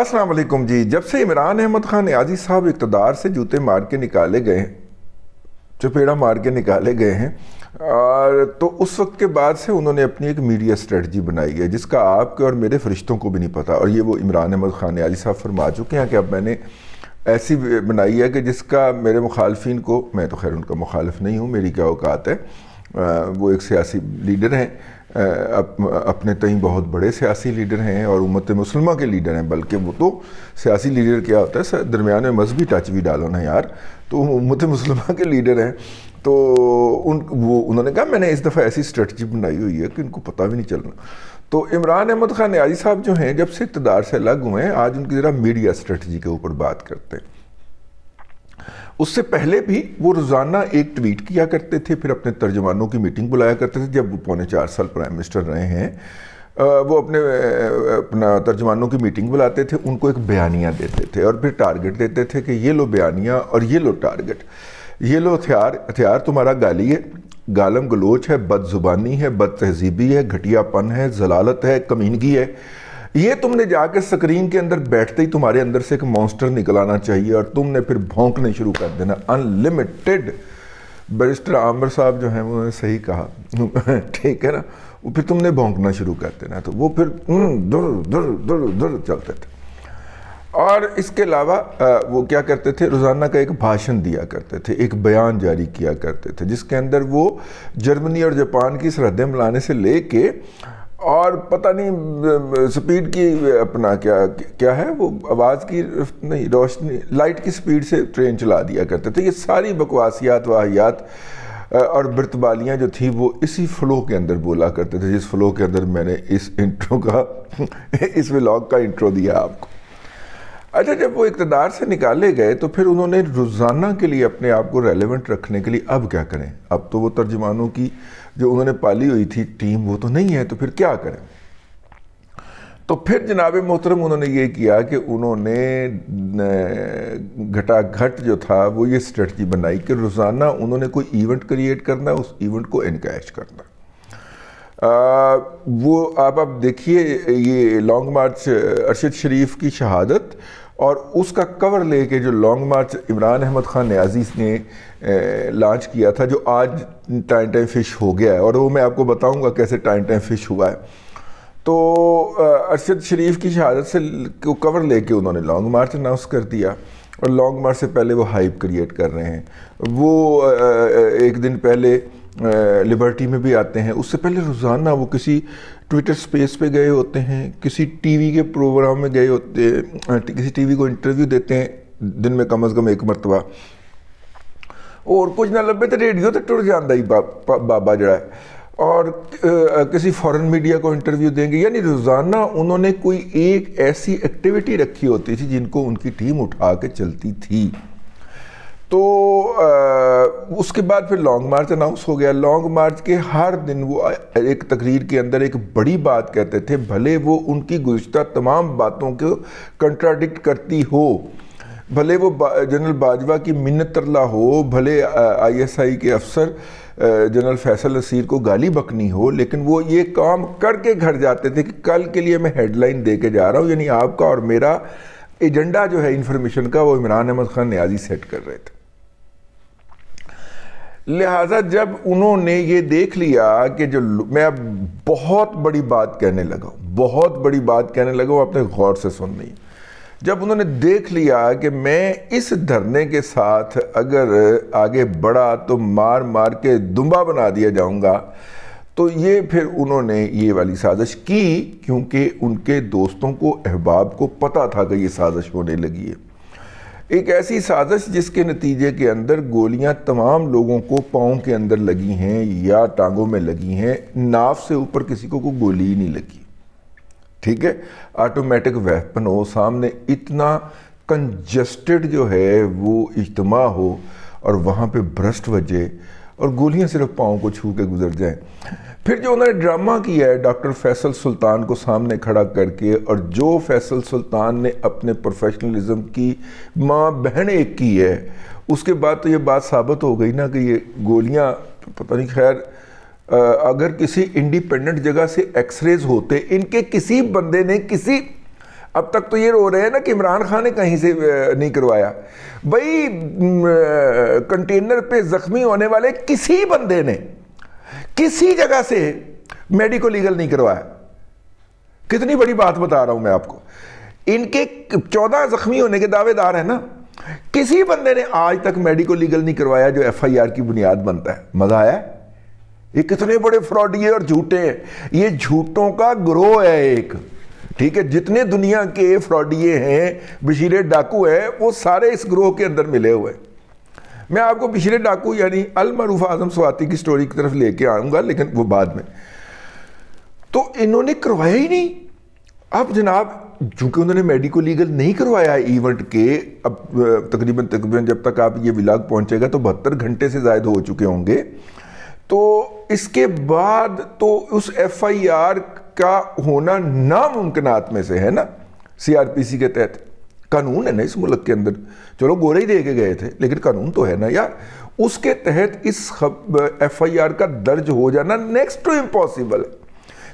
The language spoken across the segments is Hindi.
असलकुम जी जब से इमरान अहमद ख़ान याजी साहब इकतदार से जूते मार के निकाले गए हैं चपेड़ा मार के निकाले गए हैं और तो उस वक्त के बाद से उन्होंने अपनी एक मीडिया स्ट्रेटजी बनाई है जिसका आपके और मेरे फरिश्तों को भी नहीं पता और ये वो इमरान अहमद ख़ान याजी साहब फरमा चुके हैं कि अब मैंने ऐसी बनाई है कि जिसका मेरे मुखालफी को मैं तो खैर उनका मुखालफ नहीं हूँ मेरी क्या औकात है आ, वो एक सियासी लीडर हैं अप, अपने तई बहुत बड़े सियासी लीडर हैं और उम्मत मुसलमा के लीडर हैं बल्कि वो तो सियासी लीडर क्या होता है दरमियान में मजहबी टच भी डालो ना यार तो उम्मत मुसलमा के लीडर हैं तो उन वो उन्होंने कहा मैंने इस दफ़ा ऐसी स्ट्रेटजी बनाई हुई है कि इनको पता भी नहीं चलना तो इमरान अहमद खान न्याजी साहब जो हैं जब से इकतदार से अलग हुए हैं आज उनकी ज़रा मीडिया स्ट्रेटजी के ऊपर बात करते हैं उससे पहले भी वो रोज़ाना एक ट्वीट किया करते थे फिर अपने तर्जमानों की मीटिंग बुलाया करते थे जब वो पौने चार साल प्राइम मिनिस्टर रहे हैं वो अपने अपना तर्जमानों की मीटिंग बुलाते थे उनको एक बयानिया देते थे और फिर टारगेट देते थे कि ये लो बयानिया और ये लो टारगेट ये लो हथियार हथियार तुम्हारा गाली है गालम गलोच है बदजुबानी है बद तहजीबी है घटियापन है जलालत है कमीनगी है ये तुमने जाके स्क्रीन के अंदर बैठते ही तुम्हारे अंदर से एक मॉन्स्टर निकल आना चाहिए और तुमने फिर भौंकने शुरू कर देना अनलिमिटेड बैरिस्टर आमर साहब जो हैं उन्होंने सही कहा ठीक है ना वो फिर तुमने भौंकना शुरू कर देना तो वो फिर दुर हम्म, दुर दुर दुर चलते थे और इसके अलावा वो क्या करते थे रोज़ाना का एक भाषण दिया करते थे एक बयान जारी किया करते थे जिसके अंदर वो जर्मनी और जापान की सरहदें मिलाने से लेके कर और पता नहीं स्पीड की अपना क्या क्या है वो आवाज़ की नहीं रोशनी लाइट की स्पीड से ट्रेन चला दिया करते थे ये सारी बकवासियात वाहियात और बर्तबालियाँ जो थी वो इसी फ़्लो के अंदर बोला करते थे जिस फ़्लो के अंदर मैंने इस इंट्रो का इस व्लॉग का इंट्रो दिया आपको अच्छा जब वो इकतदार से निकाले गए तो फिर उन्होंने रोज़ाना के लिए अपने आप को रेलिवेंट रखने के लिए अब क्या करें अब तो वो तर्जमानों की जो उन्होंने पाली हुई थी टीम वो तो नहीं है तो फिर क्या करें तो फिर जनाब मोहतरम उन्होंने ये किया कि उन्होंने घटाघट जो था वो ये स्ट्रेटजी बनाई कि रोज़ाना उन्होंने कोई इवेंट क्रिएट करना उस इवेंट को इनक्रेज करना आ, वो आप आप देखिए ये लॉन्ग मार्च अरशद शरीफ की शहादत और उसका कवर लेके जो लॉन्ग मार्च इमरान अहमद ख़ान न्याजीस ने लॉन्च किया था जो आज टाइम टाइम फिश हो गया है और वो मैं आपको बताऊंगा कैसे टाइम टाइम फिश हुआ है तो अरशद शरीफ की शहादत से को कवर लेके उन्होंने लॉन्ग मार्च अनाउंस कर दिया और लॉन्ग मार्च से पहले वो हाइप क्रिएट कर रहे हैं वो एक दिन पहले लिबर्टी में भी आते हैं उससे पहले रोज़ाना वो किसी ट्विटर स्पेस पे गए होते हैं किसी टीवी के प्रोग्राम में गए होते हैं किसी टीवी को इंटरव्यू देते हैं दिन में कम अज़ कम एक मरतबा और कुछ ना लगे तो रेडियो तो टुट जाता ही बाबा जड़ा है और किसी फॉरेन मीडिया को इंटरव्यू देंगे यानी रोज़ाना उन्होंने कोई एक ऐसी एक्टिविटी रखी होती थी जिनको उनकी टीम उठा के चलती थी तो उसके बाद फिर लॉन्ग मार्च अनाउंस हो गया लॉन्ग मार्च के हर दिन वो एक तकरीर के अंदर एक बड़ी बात कहते थे भले वो उनकी गुज्त तमाम बातों को कंट्राडिक्ट करती हो भले वो जनरल बाजवा की मिन्नत तरला हो भले आईएसआई के अफसर जनरल फैसल नसीर को गाली बकनी हो लेकिन वो ये काम करके घर जाते थे कि कल के लिए मैं हेडलाइन दे के जा रहा हूँ यानी आपका और मेरा एजेंडा जो है इन्फॉर्मेशन का वो इमरान अहमद खान न्याजी सेट कर रहे थे लिहाजा जब उन्होंने ये देख लिया कि जो मैं अब बहुत बड़ी बात कहने लगा बहुत बड़ी बात कहने लगा वो आपने गौर से सुन ली जब उन्होंने देख लिया कि मैं इस धरने के साथ अगर आगे बढ़ा तो मार मार के दुम्बा बना दिया जाऊंगा तो ये फिर उन्होंने ये वाली साजिश की क्योंकि उनके दोस्तों को अहबाब को पता था कि ये साजिश होने लगी है एक ऐसी साजिश जिसके नतीजे के अंदर गोलियां तमाम लोगों को पाँव के अंदर लगी हैं या टांगों में लगी हैं नाफ से ऊपर किसी को कोई गोली ही नहीं लगी ठीक है ऑटोमेटिक वेपन हो सामने इतना कंजस्टेड जो है वो इज्तमा हो और वहाँ पे भ्रष्ट वजह और गोलियां सिर्फ पाँव को छू के गुजर जाएं फिर जो उन्होंने ड्रामा किया है डॉक्टर फैसल सुल्तान को सामने खड़ा करके और जो फैसल सुल्तान ने अपने प्रोफेशनलिज्म की माँ बहन एक की है उसके बाद तो ये बात साबित हो गई ना कि ये गोलियाँ पता नहीं खैर अगर किसी इंडिपेंडेंट जगह से एक्सरेज होते इनके किसी बंदे ने किसी अब तक तो ये रो रहे हैं ना कि इमरान खान ने कहीं से नहीं करवाया भाई कंटेनर पे ज़ख्मी होने वाले किसी बंदे ने किसी जगह से मेडिको लीगल नहीं करवाया कितनी बड़ी बात बता रहा हूं मैं आपको इनके चौदह जख्मी होने के दावेदार हैं ना किसी बंदे ने आज तक मेडिको लीगल नहीं करवाया जो एफ की बुनियाद बनता है मजा आया ये कितने बड़े फ्रॉडी और झूठे हैं ये झूठों का ग्रोह है एक ठीक है जितने दुनिया के फ्रॉडिये हैं बशीरे डाकू है वो सारे इस ग्रोह के अंदर मिले हुए मैं आपको बशीरे डाकू यानी अलमरूफ आजम स्वाति की स्टोरी की तरफ लेके आऊंगा लेकिन वो बाद में तो इन्होंने करवाया ही नहीं अब जनाब चूंकि उन्होंने मेडिको लीगल नहीं करवाया इवेंट के अब तकरीबन तकरीबन जब तक आप ये विलाग पहुंचेगा तो बहत्तर घंटे से ज़ायद हो चुके होंगे तो इसके बाद तो उस एफ आई आर का होना नामुमकिन में से है ना सीआरपीसी के तहत कानून है ना इस मुल्क के अंदर चलो गोरे ही देके गए थे लेकिन कानून तो है ना यार उसके तहत इस एफ आई आर का दर्ज हो जाना नेक्स्ट टू इम्पॉसिबल है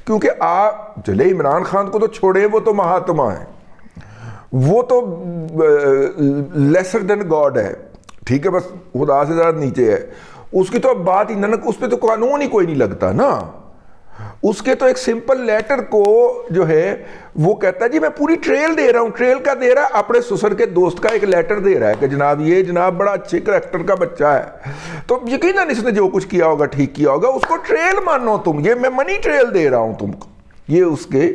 क्योंकि आप चले इमरान खान को तो छोड़े वो तो महात्मा है वो तो लेसर देन गॉड है ठीक है बस खुदा से ज़्यादा नीचे है उसकी तो अब बात ही ना उस पर तो कानून ही कोई नहीं लगता ना उसके तो एक सिंपल लेटर को जो है वो कहता है जी मैं पूरी ट्रेल दे रहा हूँ ट्रेल का दे रहा है अपने ससुर के दोस्त का एक लेटर दे रहा है कि जनाब ये जनाब बड़ा अच्छे करेक्टर का बच्चा है तो यकीनन इसने जो कुछ किया होगा ठीक किया होगा उसको ट्रेल मानो तुम ये मैं मनी ट्रेल दे रहा हूँ तुमको ये उसके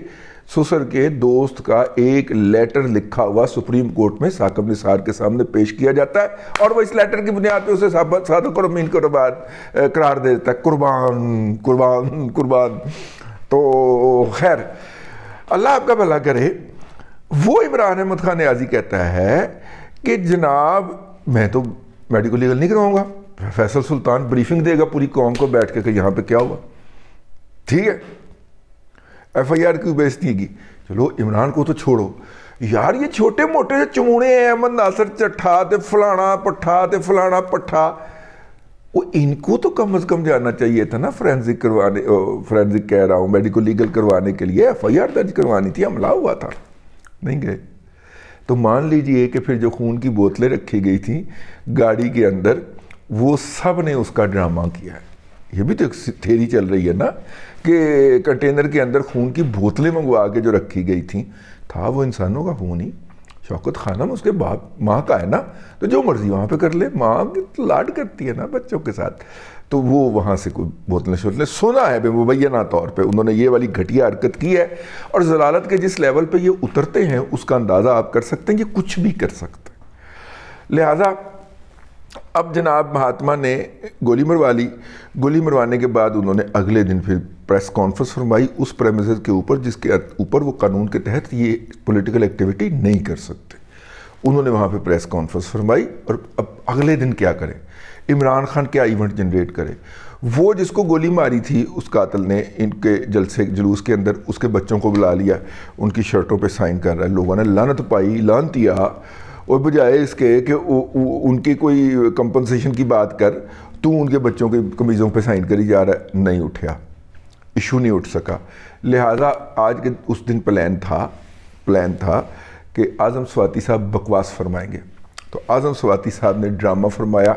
सुसर के दोस्त का एक लेटर लिखा हुआ सुप्रीम कोर्ट में साकब निसार के सामने पेश किया जाता है और वह इस लेटर की बुनियाद पर उसे सादक और अमीन कुरबान तो करार दे देता है कुर्बान कुर्बान कुर्बान तो खैर अल्लाह आपका भला करे वो इमरान अहमद खान न्याजी कहता है कि जनाब मैं तो मेडिकल लीगल नहीं कराऊंगा फैसल सुल्तान ब्रीफिंग देगा पूरी कौम को बैठ के कि यहाँ पे क्या हुआ ठीक है एफ आई आर की बेजती की चलो इमरान को तो छोड़ो यार ये छोटे मोटे चमूने हैं अहमद नासर चट्ठा तो फलाना पट्ठा तो फलाना पट्ठा वो इनको तो कम अज़ कम जाना चाहिए था ना फ्रेंसिक करवाने फ्रेंसिक कह रहा हूँ मेडिकल लीगल करवाने के लिए एफ आई आर दर्ज करवानी थी हमला हुआ था नहीं गए तो मान लीजिए कि फिर जो खून की बोतलें रखी गई थी गाड़ी के अंदर वो सब ने उसका ड्रामा किया है ये भी तो थेरी चल रही है ना कि कंटेनर के अंदर खून की बोतलें मंगवा के जो रखी गई थी था वो इंसानों का खून ही शौकत खानम उसके बाप माँ का है ना तो जो मर्ज़ी वहाँ पे कर ले माँ तो लाड करती है ना बच्चों के साथ तो वो वहाँ से कोई बोतलें शोतलें सोना है मुबैना तौर पे उन्होंने ये वाली घटिया हरकत की है और जलालत के जिस लेवल पे ये उतरते हैं उसका अंदाज़ा आप कर सकते हैं ये कुछ भी कर सकते हैं लिहाजा अब जनाब महात्मा ने गोली मरवा ली गोली मरवाने के बाद उन्होंने अगले दिन फिर प्रेस कॉन्फ्रेंस फरमाई उस प्रेमिस के ऊपर जिसके ऊपर वो कानून के तहत ये पॉलिटिकल एक्टिविटी नहीं कर सकते उन्होंने वहाँ पे प्रेस कॉन्फ्रेंस फरमाई और अब अगले दिन क्या करें इमरान खान क्या इवेंट जनरेट करे वो जिसको गोली मारी थी उस कातल ने इनके जलसे जुलूस के अंदर उसके बच्चों को बुला लिया उनकी शर्टों पे साइन कर रहा है लोगों ने लानत पाई दिया और बजाय इसके कि उनकी कोई कंपनसेशन की बात कर तू उनके बच्चों की कमीज़ों पे साइन करी जा रहा है नहीं उठा इशू नहीं उठ सका लिहाजा आज के उस दिन प्लान था प्लान था कि आज़म स्वाति साहब बकवास फरमाएंगे तो आज़म स्वाति साहब ने ड्रामा फरमाया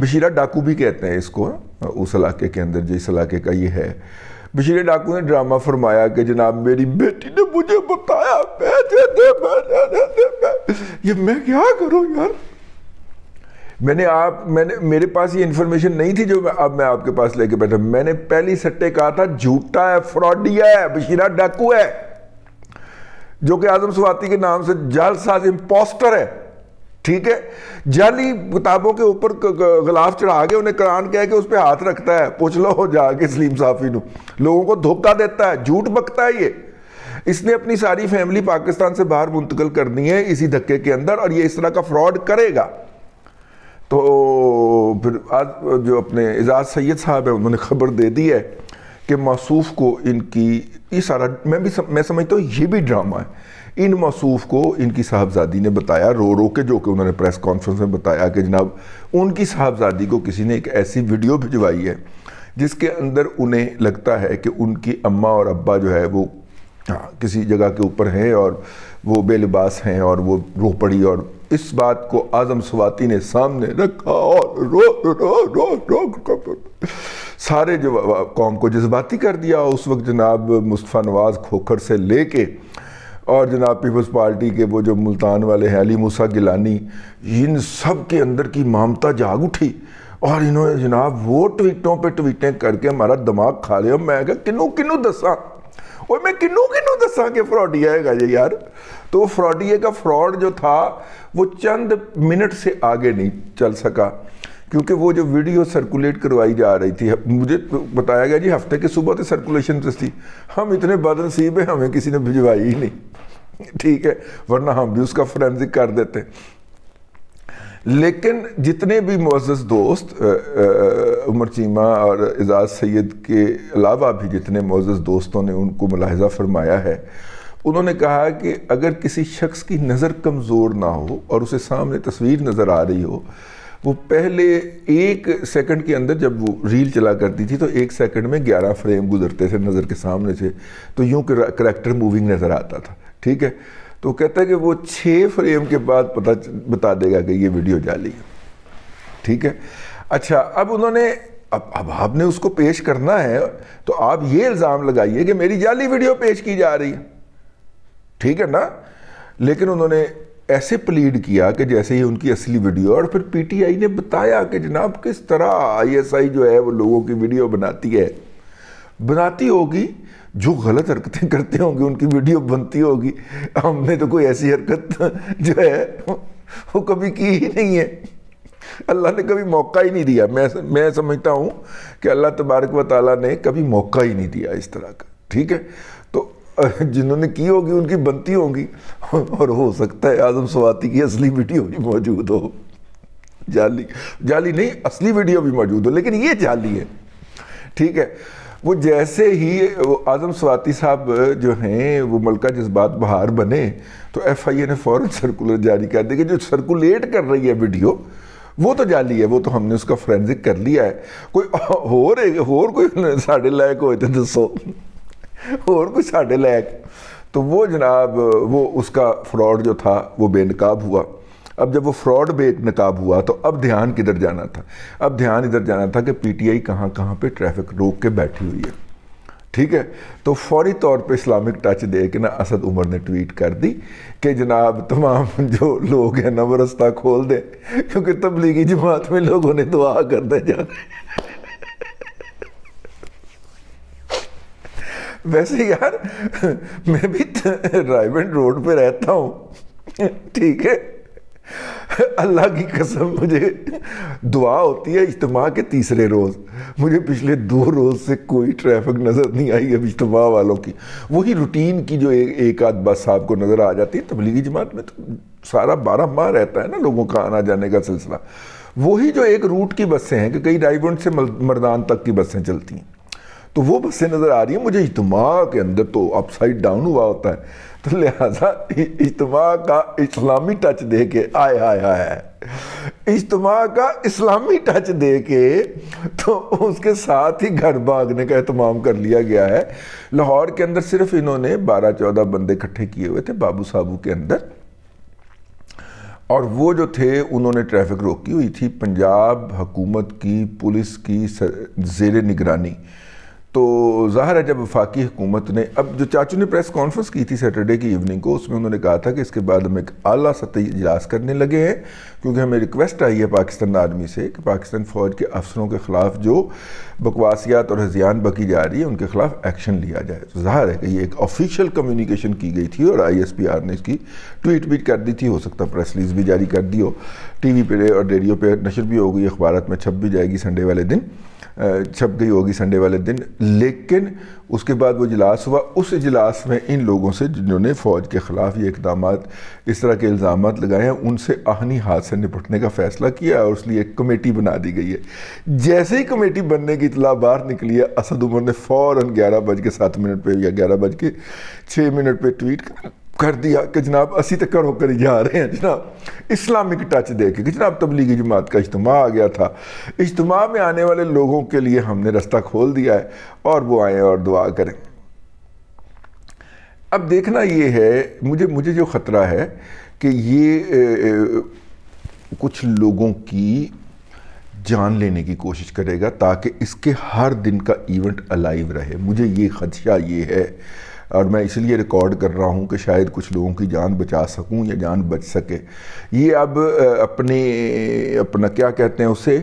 बशीरा डाकू भी कहते हैं इसको उस इलाके के अंदर जिस इलाके का ये है बशीरा डाकू ने ड्रामा फरमाया कि जनाब मेरी बेटी ने मुझे बताया ये मैं क्या करूं यार मैंने आप मैंने मेरे पास ये इंफॉर्मेशन नहीं थी जो मैं, अब मैं आपके पास लेके बैठा मैंने पहली सट्टे कहा था झूठा है फ्रॉडिया है बशीरा डाकू है जो कि आजम सुवाती के नाम से जालसाज इंपोस्टर है ठीक है जाली किताबों के ऊपर गलाफ चढ़ा के उन्हें कुरान कह के उस पर हाथ रखता है पूछ लो जाके सलीम साफी लोगों को धोखा देता है झूठ बकता है ये इसने अपनी सारी फैमिली पाकिस्तान से बाहर मुंतकिल करनी है इसी धक्के के अंदर और ये इस तरह का फ्रॉड करेगा तो फिर आज जो अपने एजाज सैयद साहब हैं उन्होंने खबर दे दी है कि मौसूफ को इनकी ये सारा मैं भी सम, मैं समझता हूँ ये भी ड्रामा है इन मासूफ को इनकी साहबजादी ने बताया रो रो के जो कि उन्होंने प्रेस कॉन्फ्रेंस में बताया कि जनाब उनकी साहबजादी को किसी ने एक ऐसी वीडियो भिजवाई है जिसके अंदर उन्हें लगता है कि उनकी अम्मा और अब्बा जो है वो हाँ किसी जगह के ऊपर हैं और वो बेलिबास हैं और वो रो पड़ी और इस बात को आज़म सवाती ने सामने रखा और रो रो रो रो, रो सारे जो कौम को जज्बाती कर दिया उस वक्त जनाब मुस्तफ़ा नवाज़ खोखर से ले के और जनाब पीपल्स पार्टी के वो जो मुल्तान वाले हैं अली मूसा गिलानी इन सब के अंदर की मामता जाग उठी और इन्होंने जनाब वो ट्वीटों पे ट्वीटें करके हमारा दिमाग खा लिया मैं क्या किनू किनू दसा और मैं किनू किन्नू दसा कि फ्रॉडिया हैगा जी यार तो फ्रॉडिया का फ्रॉड जो था वो चंद मिनट से आगे नहीं चल सका क्योंकि वो जो वीडियो सर्कुलेट करवाई जा रही थी मुझे तो बताया गया जी हफ्ते के सुबह तो सर्कुलेशन पे थी हम इतने बदनसीब हैं हमें किसी ने भिजवाई ही नहीं ठीक है वरना हम भी उसका फोरेंसिक कर देते लेकिन जितने भी मोजस दोस्त उमर चीमा और एजाज सैद के अलावा भी जितने मोज़ दोस्तों ने उनको मुलाहजा फरमाया है उन्होंने कहा कि अगर किसी शख्स की नज़र कमज़ोर ना हो और उसे सामने तस्वीर नज़र आ रही हो वो पहले एक सेकंड के अंदर जब वो रील चला करती थी तो एक सेकंड में ग्यारह फ्रेम गुजरते थे नज़र के सामने से तो यूँ करेक्टर मूविंग नज़र आता था ठीक है तो कहता है कि वो छः फ्रेम के बाद पता बता देगा कि ये वीडियो जाली है ठीक है अच्छा अब उन्होंने अब अब आपने उसको पेश करना है तो आप ये इल्ज़ाम लगाइए कि मेरी जाली वीडियो पेश की जा रही है ठीक है ना लेकिन उन्होंने ऐसे प्लीड किया कि जैसे ही उनकी असली वीडियो और फिर पीटीआई ने बताया कि जनाब किस तरह आईएसआई जो है वो लोगों की वीडियो बनाती है बनाती होगी जो गलत हरकतें करते होंगे उनकी वीडियो बनती होगी हमने तो कोई ऐसी हरकत जो है वो कभी की ही नहीं है अल्लाह ने कभी मौका ही नहीं दिया मैं मैं समझता हूँ कि अल्लाह तबारक व ताली ने कभी मौका ही नहीं दिया इस तरह का ठीक है तो जिन्होंने की होगी उनकी बनती होगी और हो सकता है आजम सवाती की असली वीडियो भी मौजूद हो जाली जाली नहीं असली वीडियो भी मौजूद हो लेकिन ये जाली है ठीक है वो जैसे ही आज़म स्वाति साहब जो हैं वो मलका जज्बात बहार बने तो एफ आई ए ने फ़ौर सर्कुलर जारी कर दिया कि जो सर्कुलेट कर रही है वीडियो वो तो जाली है वो तो हमने उसका फोरेंसिक कर लिया है कोई होर होर कोई साढ़े लायक हो तो दसो होर कोई साढ़े लायक तो वो जनाब वो उसका फ्रॉड जो था वो बेनकाब हुआ अब जब वो फ्रॉड पे एक नकाब हुआ तो अब ध्यान किधर जाना था अब ध्यान इधर जाना था कि पीटीआई कहाँ कहाँ पर ट्रैफिक रोक के बैठी हुई है ठीक है तो फौरी तौर पे इस्लामिक टच दे के ना असद उमर ने ट्वीट कर दी कि जनाब तमाम जो लोग हैं नव रस्ता खोल दें क्योंकि तबलीगी जमात में लोगों ने दुआ कर दे जा वैसे यार मैं भी रायबंड रोड पे रहता हूँ ठीक है अल्लाह की कसम मुझे दुआ होती है इज्तम के तीसरे रोज़ मुझे पिछले दो रोज़ से कोई ट्रैफिक नज़र नहीं आई अब इज्तम वालों की वही रूटीन की जो ए, एक आध बस साहब को नज़र आ जाती है तबलीगी जमात में तो सारा बारह माह रहता है ना लोगों का आना जाने का सिलसिला वही जो एक रूट की बसें हैं कि कई डाइवर्ट से मर्दान तक की बसें चलती हैं तो वो बसें नज़र आ रही हैं मुझे इज्तम के अंदर तो अपसाइड डाउन हुआ होता है तो लिहाजा इजतम का इस्लामी टच दे के आए हाय हाय इजतम का इस्लामी टच दे के तो उसके साथ ही घर भागने का अहतमाम कर लिया गया है लाहौर के अंदर सिर्फ इन्होंने बारह चौदह बंदे इकट्ठे किए हुए थे बाबू साहबू के अंदर और वो जो थे उन्होंने ट्रैफिक रोकी हुई थी पंजाब हुकूमत की पुलिस की जेर निगरानी तो ज़ाहिर है जब वफाकी हुकूमत ने अब जो चाचू ने प्रेस कॉन्फ्रेंस की थी सैटरडे की इवनिंग को उसमें उन्होंने कहा था कि इसके बाद हम एक अली सतह इजलास करने लगे हैं क्योंकि हमें रिक्वेस्ट आई है पाकिस्तान आर्मी से कि पाकिस्तान फ़ौज के अफसरों के ख़िलाफ़ जो बकवासियात और हजियान बकी जा रही है उनके ख़िलाफ़ एक्शन लिया जाए तो ज़ाहिर है कि ये एक ऑफिशियल कम्युनिकेशन की गई थी और आई एस पी आर ने इसकी ट्वीट भी कर दी थी हो सकता प्रेस रिलीज भी जारी कर दी हो टी वी पर और रेडियो पर नशर भी हो गई अखबार में छप भी जाएगी संडे वाले दिन छप गई होगी संडे वाले दिन लेकिन उसके बाद वो इजलास हुआ उस इजलास में इन लोगों से जिन्होंने फ़ौज के ख़िलाफ़ ये इकदाम इस तरह के इल्ज़ाम लगाए हैं उनसे आहनी हाथ से निपटने का फ़ैसला किया और इसलिए एक कमेटी बना दी गई है जैसे ही कमेटी बनने की इतला बाहर निकली है असद उमर ने फ़ौर ग्यारह बज के सात मिनट पर या ग्यारह बज के छः मिनट पर ट्वीट कर दिया कि जनाब असी तो करो करी जा रहे हैं जनाब इस्लामिक टच दे के कि जनाब तबलीगी जमात का इज्तम आ गया था इज्तम में आने वाले लोगों के लिए हमने रास्ता खोल दिया है और वो आए और दुआ करें अब देखना ये है मुझे मुझे जो ख़तरा है कि ये ए, ए, कुछ लोगों की जान लेने की कोशिश करेगा ताकि इसके हर दिन का इवेंट अलाइव रहे मुझे ये खदशा ये है और मैं इसलिए रिकॉर्ड कर रहा हूँ कि शायद कुछ लोगों की जान बचा सकूँ या जान बच सके ये अब अपने अपना क्या कहते हैं उसे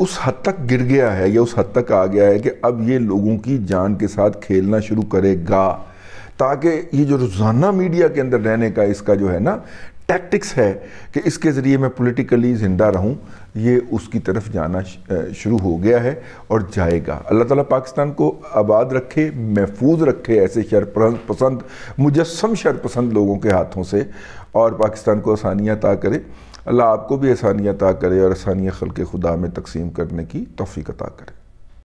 उस हद तक गिर गया है या उस हद तक आ गया है कि अब ये लोगों की जान के साथ खेलना शुरू करेगा ताकि ये जो रोज़ाना मीडिया के अंदर रहने का इसका जो है ना टैक्टिक्स है कि इसके ज़रिए मैं पोलिटिकली ज़िंदा रहूँ ये उसकी तरफ जाना शुरू हो गया है और जाएगा अल्लाह ताला पाकिस्तान को आबाद रखे महफूज रखे ऐसे शर पसंद मुजस्म शर पसंद लोगों के हाथों से और पाकिस्तान को आसानियाँ अता करे अल्लाह आपको भी आसानियाँ अता करे और आसानियाँ खल के खुदा में तकसीम करने की तोफ़ी अता करे